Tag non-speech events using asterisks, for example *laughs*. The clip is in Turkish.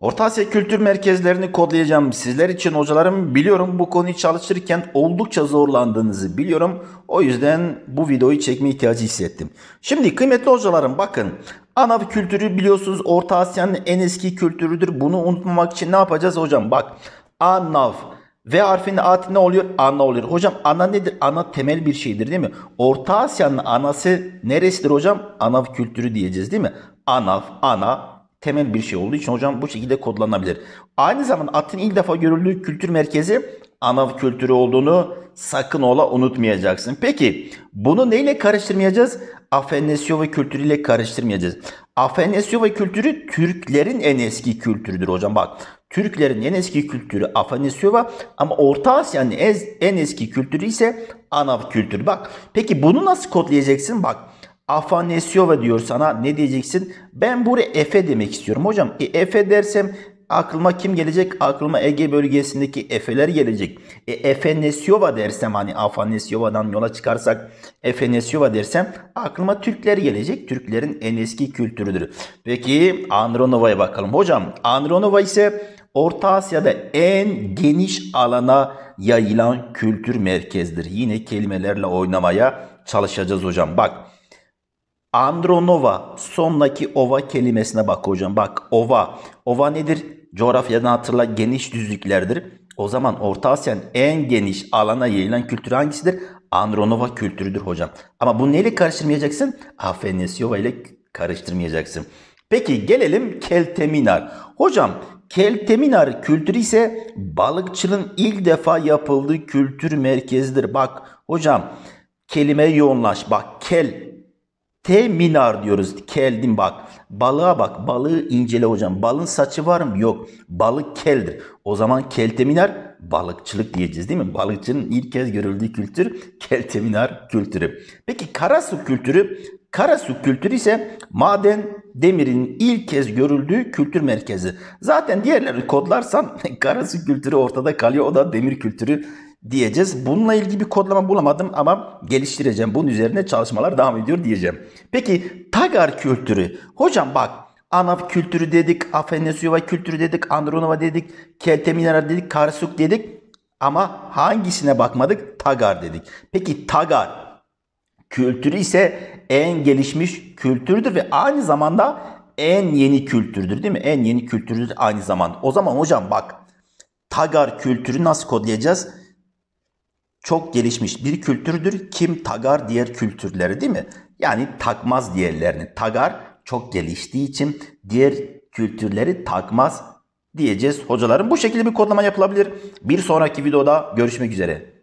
Orta Asya kültür merkezlerini kodlayacağım sizler için hocalarım. Biliyorum bu konuyu çalışırken oldukça zorlandığınızı biliyorum. O yüzden bu videoyu çekme ihtiyacı hissettim. Şimdi kıymetli hocalarım bakın. Anav kültürü biliyorsunuz Orta Asya'nın en eski kültürüdür. Bunu unutmamak için ne yapacağız hocam? Bak Anav. V harfinin adı ne oluyor? Ana oluyor. Hocam ana nedir? Ana temel bir şeydir değil mi? Orta Asya'nın anası neresidir hocam? Anav kültürü diyeceğiz değil mi? Anav, ana, temel bir şey olduğu için hocam bu şekilde kodlanabilir. Aynı zamanda atın ilk defa görüldüğü kültür merkezi ana kültürü olduğunu sakın ola unutmayacaksın. Peki bunu neyle karıştırmayacağız? Afenesyova kültürüyle karıştırmayacağız. Afenesyova kültürü Türklerin en eski kültürüdür hocam bak. Türklerin en eski kültürü Afanasyova ama Orta Asya'nın en eski kültürü ise Anav kültürü. Bak peki bunu nasıl kodlayacaksın? Bak Afanesiova diyor sana ne diyeceksin? Ben buraya Efe demek istiyorum hocam. E, Efe dersem aklıma kim gelecek? Aklıma Ege bölgesindeki Efe'ler gelecek. E, Efenesyova dersem hani Afanesyova'dan yola çıkarsak Efenesyova dersem aklıma Türkler gelecek. Türklerin en eski kültürüdür. Peki Andronova'ya bakalım. Hocam Andronova ise Orta Asya'da en geniş alana yayılan kültür merkezdir. Yine kelimelerle oynamaya çalışacağız hocam. Bak Andronova sondaki ova kelimesine bak hocam. Bak ova. Ova nedir? Coğrafyadan hatırla geniş düzlüklerdir. O zaman Orta Asya'nın en geniş alana yayılan kültürü hangisidir? Andronova kültürüdür hocam. Ama bunu neyle karıştırmayacaksın? Afenesiova ile karıştırmayacaksın. Peki gelelim Kelteminar. Hocam Kelteminar kültürü ise balıkçılığın ilk defa yapıldığı kültür merkezidir. Bak hocam kelime yoğunlaş. Bak kel Teminar diyoruz. Keldin bak. Balığa bak. Balığı incele hocam. Balın saçı var mı? Yok. Balık keldir. O zaman kelteminar balıkçılık diyeceğiz değil mi? Balıkçının ilk kez görüldüğü kültür kelteminar kültürü. Peki kara su kültürü kara su kültürü ise maden demirin ilk kez görüldüğü kültür merkezi. Zaten diğerleri kodlarsan *laughs* su kültürü ortada kalıyor. O da demir kültürü diyeceğiz. Bununla ilgili bir kodlama bulamadım ama geliştireceğim. Bunun üzerine çalışmalar devam ediyor diyeceğim. Peki Tagar kültürü. Hocam bak Anav kültürü dedik, Afanasyova kültürü dedik, Andronova dedik, Kelteminara dedik, Karsuk dedik. Ama hangisine bakmadık? Tagar dedik. Peki Tagar kültürü ise en gelişmiş kültürdür ve aynı zamanda en yeni kültürdür değil mi? En yeni kültürdür aynı zamanda. O zaman hocam bak Tagar kültürü nasıl kodlayacağız? çok gelişmiş bir kültürdür. Kim tagar diğer kültürleri değil mi? Yani takmaz diğerlerini. Tagar çok geliştiği için diğer kültürleri takmaz diyeceğiz hocalarım. Bu şekilde bir kodlama yapılabilir. Bir sonraki videoda görüşmek üzere.